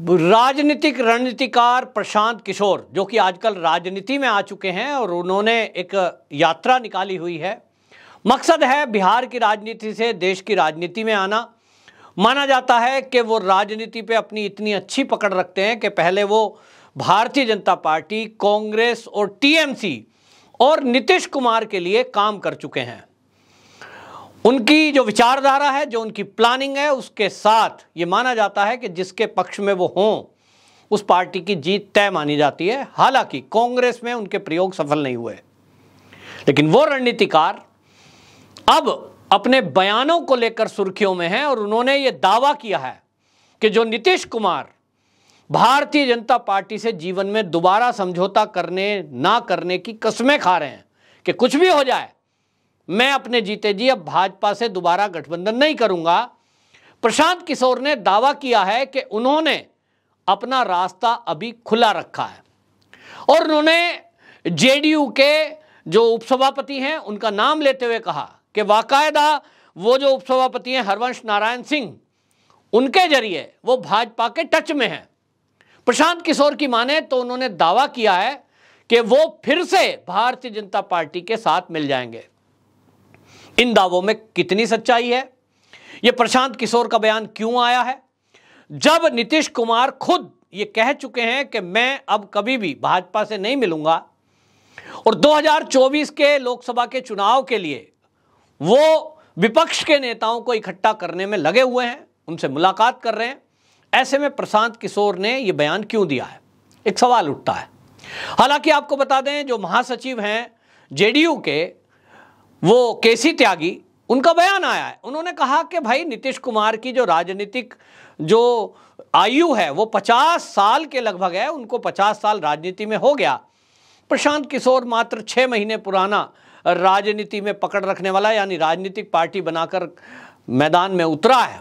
राजनीतिक रणनीतिकार प्रशांत किशोर जो कि आजकल राजनीति में आ चुके हैं और उन्होंने एक यात्रा निकाली हुई है मकसद है बिहार की राजनीति से देश की राजनीति में आना माना जाता है कि वो राजनीति पे अपनी इतनी अच्छी पकड़ रखते हैं कि पहले वो भारतीय जनता पार्टी कांग्रेस और टीएमसी और नीतीश कुमार के लिए काम कर चुके हैं उनकी जो विचारधारा है जो उनकी प्लानिंग है उसके साथ ये माना जाता है कि जिसके पक्ष में वो हों उस पार्टी की जीत तय मानी जाती है हालांकि कांग्रेस में उनके प्रयोग सफल नहीं हुए लेकिन वो रणनीतिकार अब अपने बयानों को लेकर सुर्खियों में हैं और उन्होंने ये दावा किया है कि जो नीतीश कुमार भारतीय जनता पार्टी से जीवन में दोबारा समझौता करने ना करने की कस्में खा रहे हैं कि कुछ भी हो जाए मैं अपने जीते जी अब भाजपा से दोबारा गठबंधन नहीं करूंगा प्रशांत किशोर ने दावा किया है कि उन्होंने अपना रास्ता अभी खुला रखा है और उन्होंने जेडीयू के जो उपसभापति हैं उनका नाम लेते हुए कहा कि बाकायदा वो जो उपसभापति हैं हरवंश नारायण सिंह उनके जरिए वो भाजपा के टच में हैं प्रशांत किशोर की माने तो उन्होंने दावा किया है कि वो फिर से भारतीय जनता पार्टी के साथ मिल जाएंगे इन दावों में कितनी सच्चाई है यह प्रशांत किशोर का बयान क्यों आया है जब नीतीश कुमार खुद ये कह चुके हैं कि मैं अब कभी भी भाजपा से नहीं मिलूंगा और 2024 के लोकसभा के चुनाव के लिए वो विपक्ष के नेताओं को इकट्ठा करने में लगे हुए हैं उनसे मुलाकात कर रहे हैं ऐसे में प्रशांत किशोर ने यह बयान क्यों दिया है एक सवाल उठता है हालांकि आपको बता दें जो महासचिव हैं जेडीयू के वो के सी त्यागी उनका बयान आया है उन्होंने कहा कि भाई नीतीश कुमार की जो राजनीतिक जो आयु है वो 50 साल के लगभग है उनको 50 साल राजनीति में हो गया प्रशांत किशोर मात्र छः महीने पुराना राजनीति में पकड़ रखने वाला यानी राजनीतिक पार्टी बनाकर मैदान में उतरा है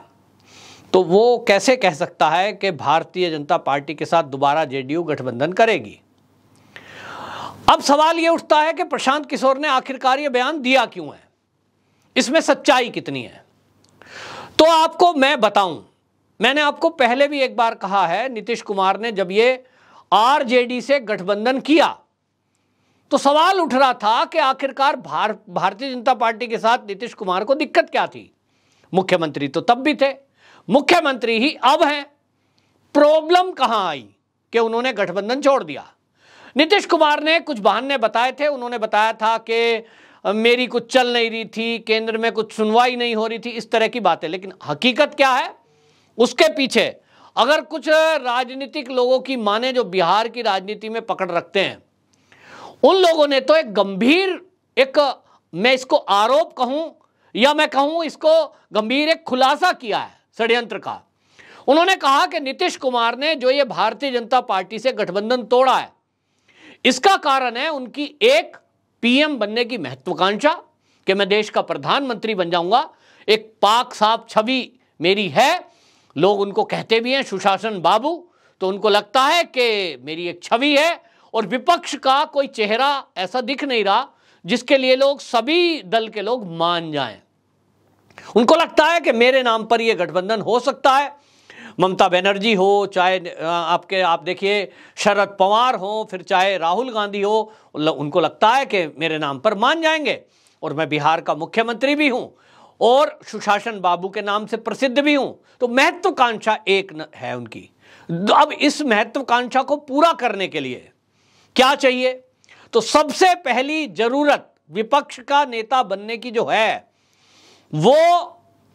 तो वो कैसे कह सकता है कि भारतीय जनता पार्टी के साथ दोबारा जेडीयू गठबंधन करेगी अब सवाल यह उठता है कि प्रशांत किशोर ने आखिरकार यह बयान दिया क्यों है इसमें सच्चाई कितनी है तो आपको मैं बताऊं मैंने आपको पहले भी एक बार कहा है नीतीश कुमार ने जब ये आरजेडी से गठबंधन किया तो सवाल उठ रहा था कि आखिरकार भार, भारतीय जनता पार्टी के साथ नीतीश कुमार को दिक्कत क्या थी मुख्यमंत्री तो तब भी थे मुख्यमंत्री ही अब हैं प्रॉब्लम कहां आई कि उन्होंने गठबंधन छोड़ दिया नीतीश कुमार ने कुछ बहाने बताए थे उन्होंने बताया था कि मेरी कुछ चल नहीं रही थी केंद्र में कुछ सुनवाई नहीं हो रही थी इस तरह की बातें लेकिन हकीकत क्या है उसके पीछे अगर कुछ राजनीतिक लोगों की माने जो बिहार की राजनीति में पकड़ रखते हैं उन लोगों ने तो एक गंभीर एक मैं इसको आरोप कहूं या मैं कहूं इसको गंभीर एक खुलासा किया है षड्यंत्र का उन्होंने कहा कि नीतीश कुमार ने जो ये भारतीय जनता पार्टी से गठबंधन तोड़ा है इसका कारण है उनकी एक पीएम बनने की महत्वाकांक्षा कि मैं देश का प्रधानमंत्री बन जाऊंगा एक पाक साफ छवि मेरी है लोग उनको कहते भी हैं सुशासन बाबू तो उनको लगता है कि मेरी एक छवि है और विपक्ष का कोई चेहरा ऐसा दिख नहीं रहा जिसके लिए लोग सभी दल के लोग मान जाएं उनको लगता है कि मेरे नाम पर यह गठबंधन हो सकता है ममता बनर्जी हो चाहे आपके आप देखिए शरद पवार हो फिर चाहे राहुल गांधी हो उनको लगता है कि मेरे नाम पर मान जाएंगे और मैं बिहार का मुख्यमंत्री भी हूँ और सुशासन बाबू के नाम से प्रसिद्ध भी हूँ तो महत्वाकांक्षा एक है उनकी अब इस महत्वाकांक्षा को पूरा करने के लिए क्या चाहिए तो सबसे पहली जरूरत विपक्ष का नेता बनने की जो है वो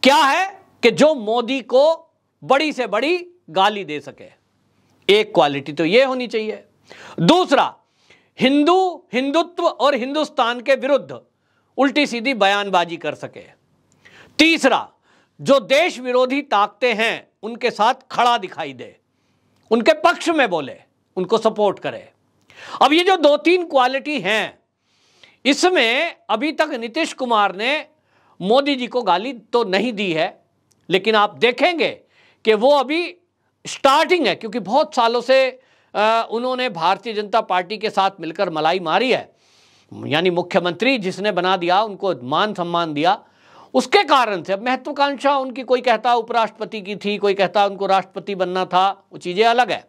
क्या है कि जो मोदी को बड़ी से बड़ी गाली दे सके एक क्वालिटी तो यह होनी चाहिए दूसरा हिंदू हिंदुत्व और हिंदुस्तान के विरुद्ध उल्टी सीधी बयानबाजी कर सके तीसरा जो देश विरोधी ताकते हैं उनके साथ खड़ा दिखाई दे उनके पक्ष में बोले उनको सपोर्ट करे अब ये जो दो तीन क्वालिटी हैं इसमें अभी तक नीतीश कुमार ने मोदी जी को गाली तो नहीं दी है लेकिन आप देखेंगे कि वो अभी स्टार्टिंग है क्योंकि बहुत सालों से उन्होंने भारतीय जनता पार्टी के साथ मिलकर मलाई मारी है यानी मुख्यमंत्री जिसने बना दिया उनको मान सम्मान दिया उसके कारण से अब महत्वाकांक्षा उनकी कोई कहता उपराष्ट्रपति की थी कोई कहता उनको राष्ट्रपति बनना था वो चीज़ें अलग है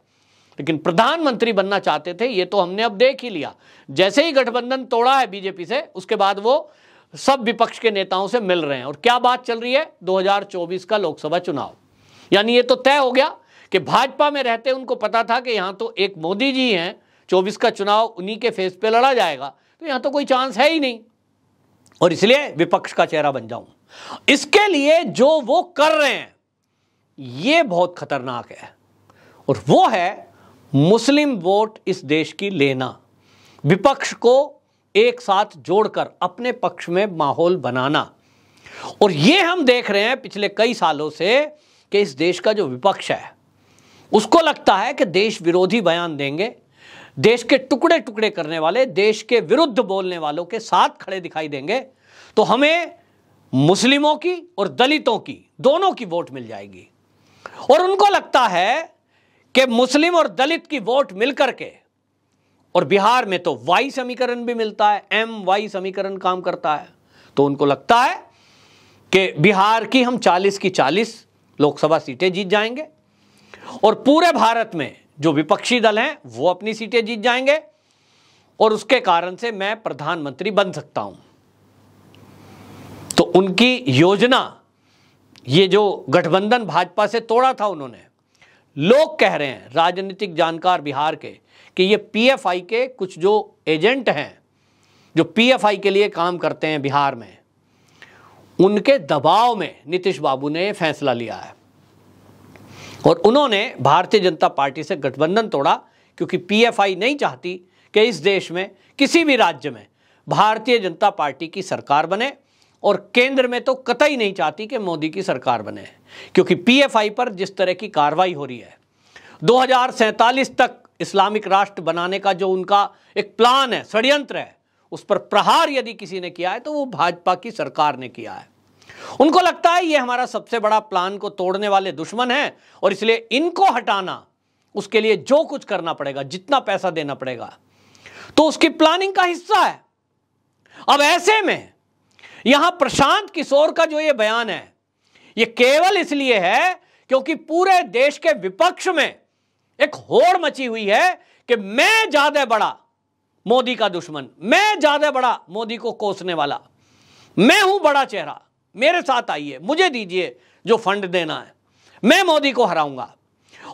लेकिन प्रधानमंत्री बनना चाहते थे ये तो हमने अब देख ही लिया जैसे ही गठबंधन तोड़ा है बीजेपी से उसके बाद वो सब विपक्ष के नेताओं से मिल रहे हैं और क्या बात चल रही है 2024 का लोकसभा चुनाव यानी ये तो तय हो गया कि भाजपा में रहते उनको पता था कि यहाँ तो एक मोदी जी हैं चौबीस का चुनाव उन्हीं के फेस पे लड़ा जाएगा तो यहाँ तो कोई चांस है ही नहीं और इसलिए विपक्ष का चेहरा बन जाऊं इसके लिए जो वो कर रहे हैं ये बहुत खतरनाक है और वो है मुस्लिम वोट इस देश की लेना विपक्ष को एक साथ जोड़कर अपने पक्ष में माहौल बनाना और ये हम देख रहे हैं पिछले कई सालों से कि इस देश का जो विपक्ष है उसको लगता है कि देश विरोधी बयान देंगे देश के टुकड़े टुकड़े करने वाले देश के विरुद्ध बोलने वालों के साथ खड़े दिखाई देंगे तो हमें मुस्लिमों की और दलितों की दोनों की वोट मिल जाएगी और उनको लगता है कि मुस्लिम और दलित की वोट मिलकर के और बिहार में तो वाई समीकरण भी मिलता है एम वाई समीकरण काम करता है तो उनको लगता है कि बिहार की हम 40 की चालीस लोकसभा सीटें जीत जाएंगे और पूरे भारत में जो विपक्षी दल हैं वो अपनी सीटें जीत जाएंगे और उसके कारण से मैं प्रधानमंत्री बन सकता हूं तो उनकी योजना ये जो गठबंधन भाजपा से तोड़ा था उन्होंने लोग कह रहे हैं राजनीतिक जानकार बिहार के कि ये पीएफआई के कुछ जो एजेंट हैं जो पीएफआई के लिए काम करते हैं बिहार में उनके दबाव में नीतीश बाबू ने फैसला लिया है और उन्होंने भारतीय जनता पार्टी से गठबंधन तोड़ा क्योंकि पीएफआई नहीं चाहती कि इस देश में किसी भी राज्य में भारतीय जनता पार्टी की सरकार बने और केंद्र में तो कतई नहीं चाहती कि मोदी की सरकार बने क्योंकि पीएफआई पर जिस तरह की कार्रवाई हो रही है दो तक इस्लामिक राष्ट्र बनाने का जो उनका एक प्लान है षड्यंत्र है उस पर प्रहार यदि किसी ने किया है तो वो भाजपा की सरकार ने किया है उनको लगता है ये हमारा सबसे बड़ा प्लान को तोड़ने वाले दुश्मन हैं और इसलिए इनको हटाना उसके लिए जो कुछ करना पड़ेगा जितना पैसा देना पड़ेगा तो उसकी प्लानिंग का हिस्सा है अब ऐसे में यहां प्रशांत किशोर का जो ये बयान है ये केवल इसलिए है क्योंकि पूरे देश के विपक्ष में एक होड़ मची हुई है कि मैं ज्यादा बड़ा मोदी का दुश्मन मैं ज्यादा बड़ा मोदी को कोसने वाला मैं हूं बड़ा चेहरा मेरे साथ आइए मुझे दीजिए जो फंड देना है मैं मोदी को हराऊंगा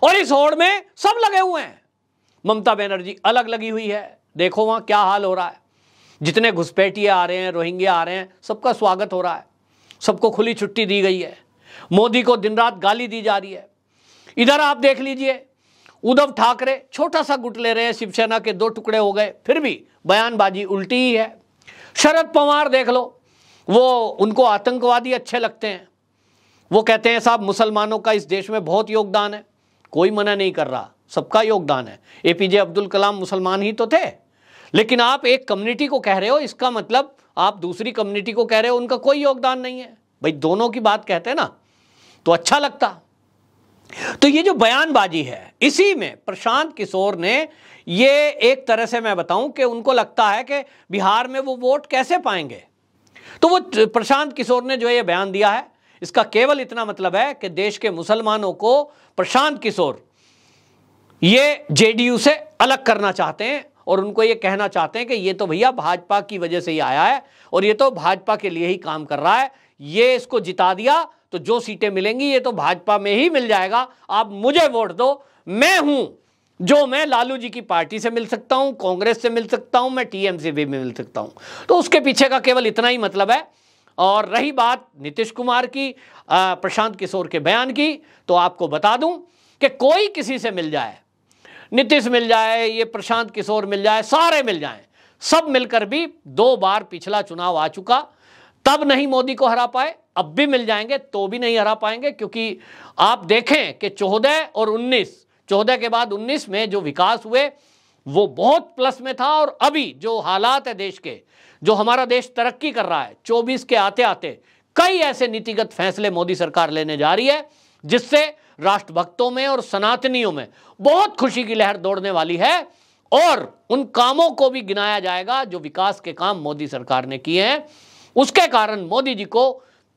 और इस होड़ में सब लगे हुए हैं ममता बनर्जी अलग लगी हुई है देखो वहां क्या हाल हो रहा है जितने घुसपैठिए आ रहे हैं रोहिंग्या आ रहे हैं सबका स्वागत हो रहा है सबको खुली छुट्टी दी गई है मोदी को दिन रात गाली दी जा रही है इधर आप देख लीजिए उद्धव ठाकरे छोटा सा गुट ले रहे हैं शिवसेना के दो टुकड़े हो गए फिर भी बयानबाजी उल्टी ही है शरद पवार देख लो वो उनको आतंकवादी अच्छे लगते हैं वो कहते हैं साहब मुसलमानों का इस देश में बहुत योगदान है कोई मना नहीं कर रहा सबका योगदान है ए पी जे अब्दुल कलाम मुसलमान ही तो थे लेकिन आप एक कम्युनिटी को कह रहे हो इसका मतलब आप दूसरी कम्युनिटी को कह रहे हो उनका कोई योगदान नहीं है भाई दोनों की बात कहते ना तो अच्छा लगता तो ये जो बयानबाजी है इसी में प्रशांत किशोर ने ये एक तरह से मैं बताऊं कि उनको लगता है कि बिहार में वो वोट कैसे पाएंगे तो वो प्रशांत किशोर ने जो ये बयान दिया है इसका केवल इतना मतलब है कि देश के मुसलमानों को प्रशांत किशोर ये जेडीयू से अलग करना चाहते हैं और उनको ये कहना चाहते हैं कि ये तो भैया भाजपा की वजह से ही आया है और ये तो भाजपा के लिए ही काम कर रहा है ये इसको जिता दिया तो जो सीटें मिलेंगी ये तो भाजपा में ही मिल जाएगा आप मुझे वोट दो मैं हूं जो मैं लालू जी की पार्टी से मिल सकता हूं कांग्रेस से मिल सकता हूं मैं टीएमसी भी मिल सकता हूं तो उसके पीछे का केवल इतना ही मतलब है और रही बात नीतीश कुमार की प्रशांत किशोर के बयान की तो आपको बता दूं कि कोई किसी से मिल जाए नीतीश मिल जाए ये प्रशांत किशोर मिल जाए सारे मिल जाए सब मिलकर भी दो बार पिछला चुनाव आ चुका तब नहीं मोदी को हरा पाए अब भी मिल जाएंगे तो भी नहीं हरा पाएंगे क्योंकि आप देखें कि चौदह और उन्नीस चौदह के बाद उन्नीस में जो विकास हुए वो बहुत प्लस में था और अभी जो हालात है देश के जो हमारा देश तरक्की कर रहा है चौबीस के आते आते कई ऐसे नीतिगत फैसले मोदी सरकार लेने जा रही है जिससे राष्ट्रभक्तों में और सनातनियों में बहुत खुशी की लहर दौड़ने वाली है और उन कामों को भी गिनाया जाएगा जो विकास के काम मोदी सरकार ने किए हैं उसके कारण मोदी जी को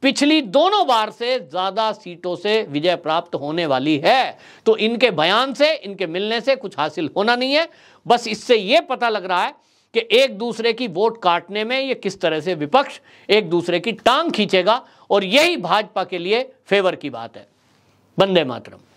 पिछली दोनों बार से ज्यादा सीटों से विजय प्राप्त होने वाली है तो इनके बयान से इनके मिलने से कुछ हासिल होना नहीं है बस इससे यह पता लग रहा है कि एक दूसरे की वोट काटने में ये किस तरह से विपक्ष एक दूसरे की टांग खींचेगा और यही भाजपा के लिए फेवर की बात है बंदे मातरम